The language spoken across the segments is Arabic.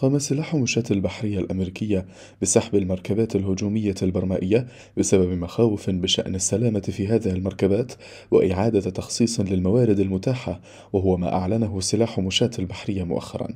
قام سلاح مشاة البحرية الأمريكية بسحب المركبات الهجومية البرمائية بسبب مخاوف بشأن السلامة في هذه المركبات وإعادة تخصيص للموارد المتاحة وهو ما أعلنه سلاح مشاة البحرية مؤخرا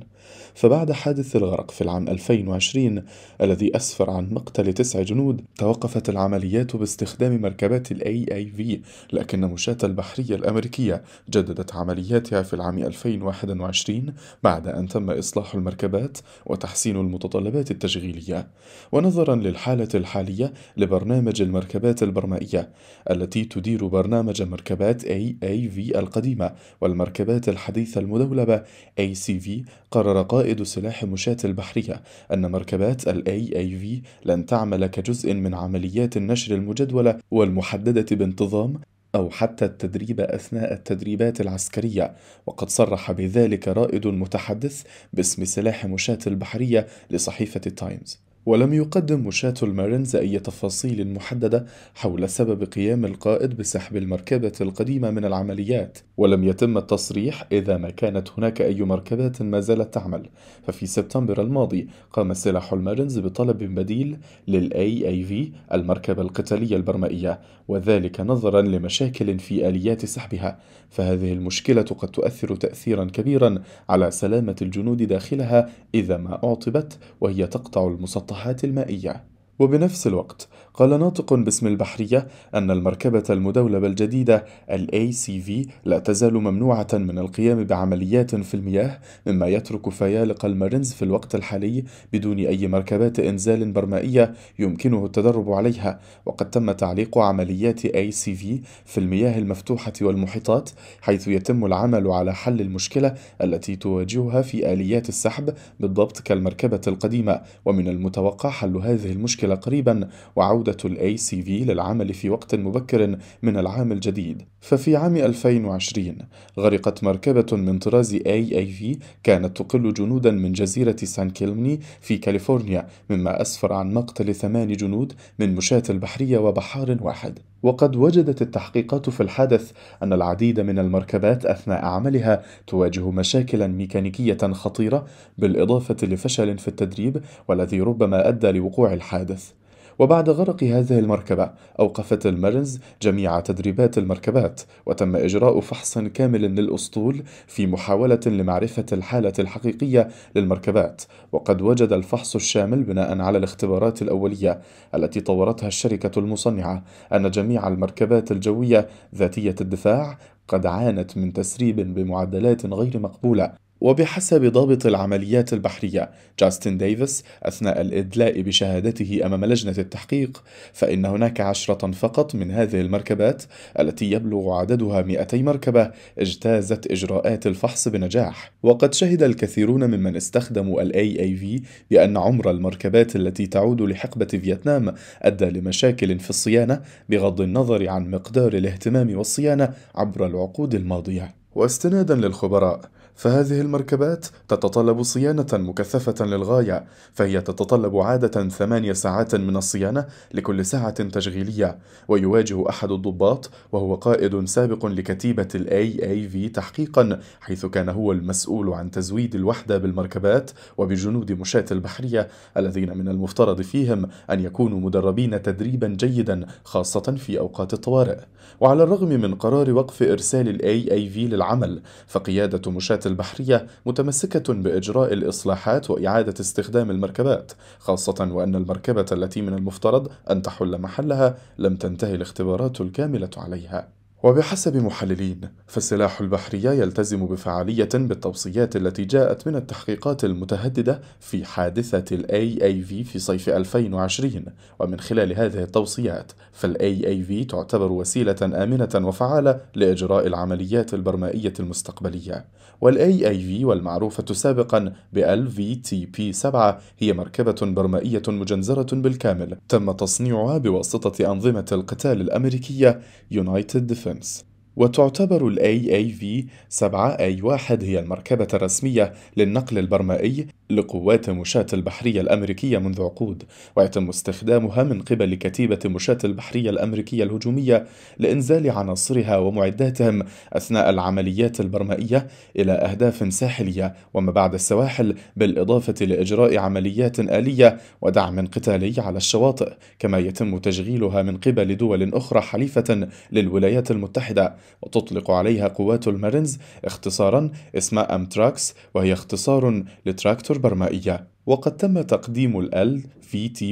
فبعد حادث الغرق في العام 2020 الذي أسفر عن مقتل تسع جنود توقفت العمليات باستخدام مركبات الـ AAV لكن مشاة البحرية الأمريكية جددت عملياتها في العام 2021 بعد أن تم إصلاح المركبات وتحسين المتطلبات التشغيلية ونظرا للحالة الحالية لبرنامج المركبات البرمائية التي تدير برنامج مركبات AAV القديمة والمركبات الحديثة المدولبة ACV قرر قائد سلاح مشاة البحرية أن مركبات ال AAV لن تعمل كجزء من عمليات النشر المجدولة والمحددة بانتظام أو حتى التدريب أثناء التدريبات العسكرية، وقد صرح بذلك رائد متحدث باسم سلاح مشاة البحرية لصحيفة تايمز ولم يقدم مشاة المارينز أي تفاصيل محددة حول سبب قيام القائد بسحب المركبة القديمة من العمليات ولم يتم التصريح إذا ما كانت هناك أي مركبات ما زالت تعمل ففي سبتمبر الماضي قام سلاح المارينز بطلب بديل للاي اي في المركبة القتالية البرمائية وذلك نظرا لمشاكل في آليات سحبها فهذه المشكلة قد تؤثر تأثيرا كبيرا على سلامة الجنود داخلها إذا ما أعطبت وهي تقطع المسطح المسطحات المائية وبنفس الوقت قال ناطق باسم البحرية أن المركبة المدولبة الجديدة ACV لا تزال ممنوعة من القيام بعمليات في المياه مما يترك فيالق المارينز في الوقت الحالي بدون أي مركبات إنزال برمائية يمكنه التدرب عليها وقد تم تعليق عمليات ACV في المياه المفتوحة والمحيطات حيث يتم العمل على حل المشكلة التي تواجهها في آليات السحب بالضبط كالمركبة القديمة ومن المتوقع حل هذه المشكلة المشكلة قريبا وعودة سي في للعمل في وقت مبكر من العام الجديد ففي عام 2020 غرقت مركبة من طراز اي اي في كانت تقل جنودا من جزيرة سان كيلمني في كاليفورنيا مما أسفر عن مقتل ثمان جنود من مشاة البحرية وبحار واحد وقد وجدت التحقيقات في الحادث أن العديد من المركبات أثناء عملها تواجه مشاكل ميكانيكية خطيرة بالإضافة لفشل في التدريب والذي ربما أدى لوقوع الحادث وبعد غرق هذه المركبة أوقفت المارنز جميع تدريبات المركبات وتم إجراء فحص كامل للأسطول في محاولة لمعرفة الحالة الحقيقية للمركبات وقد وجد الفحص الشامل بناء على الاختبارات الأولية التي طورتها الشركة المصنعة أن جميع المركبات الجوية ذاتية الدفاع قد عانت من تسريب بمعدلات غير مقبولة وبحسب ضابط العمليات البحرية جاستن ديفيس أثناء الإدلاء بشهادته أمام لجنة التحقيق فإن هناك عشرة فقط من هذه المركبات التي يبلغ عددها 200 مركبة اجتازت إجراءات الفحص بنجاح وقد شهد الكثيرون ممن استخدموا اي AAV بأن عمر المركبات التي تعود لحقبة فيتنام أدى لمشاكل في الصيانة بغض النظر عن مقدار الاهتمام والصيانة عبر العقود الماضية واستنادا للخبراء فهذه المركبات تتطلب صيانة مكثفة للغاية فهي تتطلب عادة ثمانية ساعات من الصيانة لكل ساعة تشغيلية ويواجه أحد الضباط وهو قائد سابق لكتيبة الـ AAV تحقيقا حيث كان هو المسؤول عن تزويد الوحدة بالمركبات وبجنود مشاة البحرية الذين من المفترض فيهم أن يكونوا مدربين تدريبا جيدا خاصة في أوقات الطوارئ وعلى الرغم من قرار وقف إرسال الـ AAV للعمل فقيادة مشاة البحرية متمسكة بإجراء الإصلاحات وإعادة استخدام المركبات، خاصة وأن المركبة التي من المفترض أن تحل محلها لم تنتهي الاختبارات الكاملة عليها. وبحسب محللين فالسلاح البحرية يلتزم بفعالية بالتوصيات التي جاءت من التحقيقات المتهددة في حادثة الـ AAV في صيف 2020 ومن خلال هذه التوصيات فالـ AAV تعتبر وسيلة آمنة وفعالة لإجراء العمليات البرمائية المستقبلية والـ AAV والمعروفة سابقا بال VTP7 هي مركبة برمائية مجنزرة بالكامل تم تصنيعها بواسطة أنظمة القتال الأمريكية United Defense الشمس وتعتبر الـ AAV 7A1 هي المركبة الرسمية للنقل البرمائي لقوات مشاة البحرية الأمريكية منذ عقود ويتم استخدامها من قبل كتيبة مشاة البحرية الأمريكية الهجومية لإنزال عناصرها ومعداتهم أثناء العمليات البرمائية إلى أهداف ساحلية وما بعد السواحل بالإضافة لإجراء عمليات آلية ودعم قتالي على الشواطئ كما يتم تشغيلها من قبل دول أخرى حليفة للولايات المتحدة وتطلق عليها قوات المارينز اختصارا اسم أمتراكس وهي اختصار لتراكتور البرمائية وقد تم تقديم ال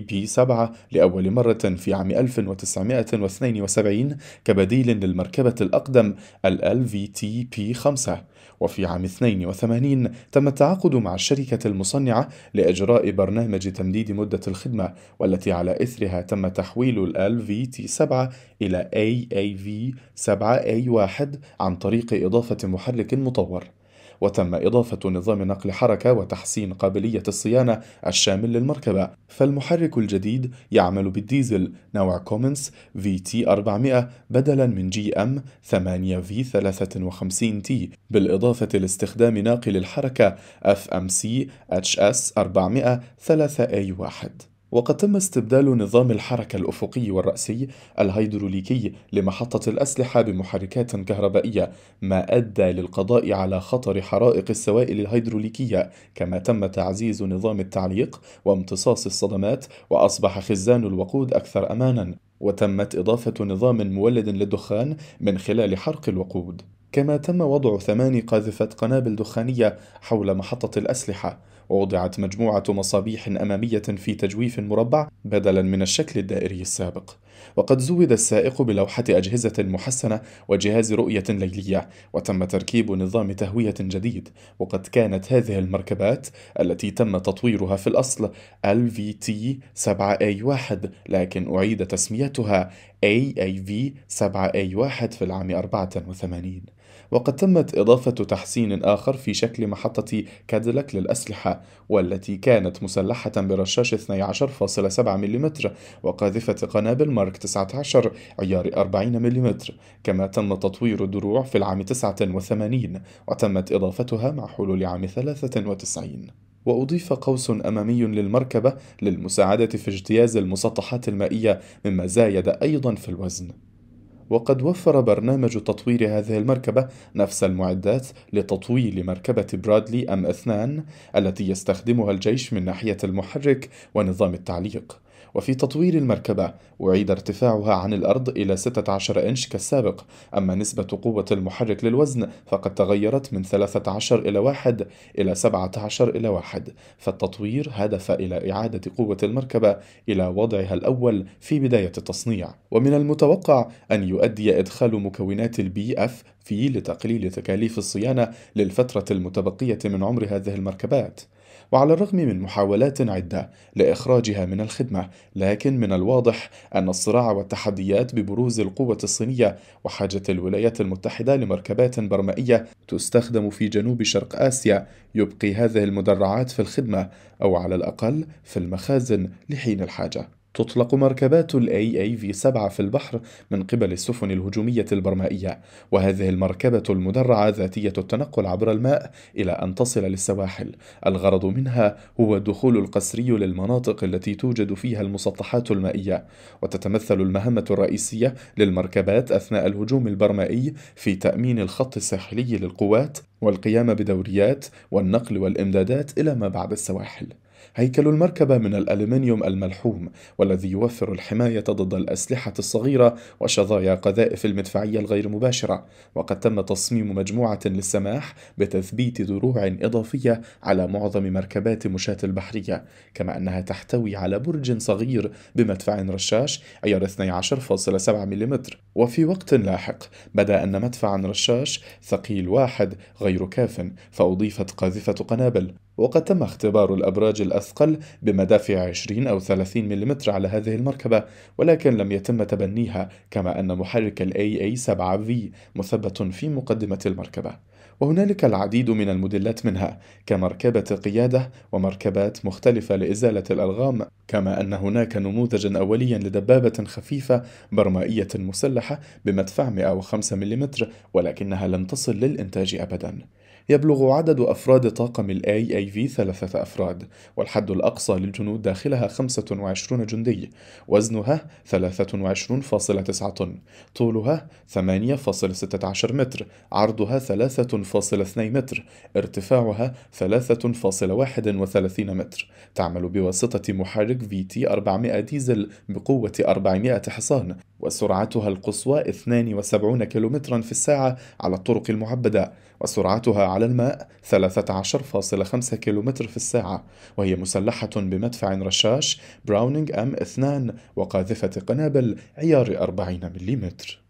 بي 7 لأول مرة في عام 1972 كبديل للمركبة الأقدم ال بي 5 وفي عام 82 تم التعاقد مع الشركة المصنعة لإجراء برنامج تمديد مدة الخدمة والتي على إثرها تم تحويل ال تي 7 الي إلى AAV-7A1 عن طريق إضافة محرك مطور وتم إضافة نظام نقل حركة وتحسين قابلية الصيانة الشامل للمركبة فالمحرك الجديد يعمل بالديزل نوع كومنس في تي 400 بدلا من جي ام 8 في 53 تي بالإضافة لاستخدام ناقل الحركة FMC HS 400 3A1 وقد تم استبدال نظام الحركة الأفقي والرأسي الهيدروليكي لمحطة الأسلحة بمحركات كهربائية ما أدى للقضاء على خطر حرائق السوائل الهيدروليكية كما تم تعزيز نظام التعليق وامتصاص الصدمات وأصبح خزان الوقود أكثر أمانا وتمت إضافة نظام مولد للدخان من خلال حرق الوقود كما تم وضع ثمان قاذفة قنابل دخانية حول محطة الأسلحة وضعت مجموعة مصابيح أمامية في تجويف مربع بدلا من الشكل الدائري السابق وقد زود السائق بلوحة أجهزة محسنة وجهاز رؤية ليلية وتم تركيب نظام تهوية جديد وقد كانت هذه المركبات التي تم تطويرها في الأصل LVT 7A1 لكن أعيد تسميتها AAV 7A1 في العام 84 وقد تمت إضافة تحسين آخر في شكل محطة كاديلاك للأسلحة والتي كانت مسلحة برشاش 12.7 ملم وقاذفة قنابل مارك 19 عيار 40 ملم كما تم تطوير الدروع في العام 89 وتمت إضافتها مع حلول عام 93 وأضيف قوس أمامي للمركبة للمساعدة في اجتياز المسطحات المائية مما زايد أيضا في الوزن وقد وفر برنامج تطوير هذه المركبة نفس المعدات لتطويل مركبة برادلي أم اثنان التي يستخدمها الجيش من ناحية المحرك ونظام التعليق وفي تطوير المركبة أعيد ارتفاعها عن الأرض إلى 16 إنش كالسابق أما نسبة قوة المحرك للوزن فقد تغيرت من 13 إلى 1 إلى 17 إلى 1 فالتطوير هدف إلى إعادة قوة المركبة إلى وضعها الأول في بداية التصنيع ومن المتوقع أن يؤدي إدخال مكونات البي أف في لتقليل تكاليف الصيانة للفترة المتبقية من عمر هذه المركبات وعلى الرغم من محاولات عدة لإخراجها من الخدمة لكن من الواضح أن الصراع والتحديات ببروز القوة الصينية وحاجة الولايات المتحدة لمركبات برمائية تستخدم في جنوب شرق آسيا يبقي هذه المدرعات في الخدمة أو على الأقل في المخازن لحين الحاجة تطلق مركبات الـ AAV-7 في البحر من قبل السفن الهجومية البرمائية، وهذه المركبة المدرعة ذاتية التنقل عبر الماء إلى أن تصل للسواحل. الغرض منها هو الدخول القسري للمناطق التي توجد فيها المسطحات المائية، وتتمثل المهمة الرئيسية للمركبات أثناء الهجوم البرمائي في تأمين الخط الساحلي للقوات والقيام بدوريات والنقل والإمدادات إلى ما بعد السواحل. هيكل المركبة من الألمنيوم الملحوم والذي يوفر الحماية ضد الأسلحة الصغيرة وشظايا قذائف المدفعية الغير مباشرة وقد تم تصميم مجموعة للسماح بتثبيت دروع إضافية على معظم مركبات مشاة البحرية كما أنها تحتوي على برج صغير بمدفع رشاش عيار 12.7 ملم وفي وقت لاحق بدا أن مدفع رشاش ثقيل واحد غير كاف فأضيفت قاذفة قنابل وقد تم اختبار الأبراج الأثقل بمدافع 20 أو 30 ملم على هذه المركبة ولكن لم يتم تبنيها كما أن محرك الـ AA-7V مثبت في مقدمة المركبة وهنالك العديد من الموديلات منها كمركبة قيادة ومركبات مختلفة لإزالة الألغام كما أن هناك نموذجا أوليا لدبابة خفيفة برمائية مسلحة بمدفع 105 ملم ولكنها لم تصل للإنتاج أبدا يبلغ عدد أفراد طاقم الـ AAV ثلاثة أفراد والحد الأقصى للجنود داخلها 25 جندي وزنها 23.9 طن طولها 8.16 متر عرضها 3.2 متر ارتفاعها 3.31 متر تعمل بواسطة محرك VT 400 ديزل بقوة 400 حصان وسرعتها القصوى 72 كيلومترا في الساعة على الطرق المعبدة وسرعتها على الماء 13.5 كم في الساعة وهي مسلحة بمدفع رشاش براونينغ أم 2 وقاذفة قنابل عيار 40 ملم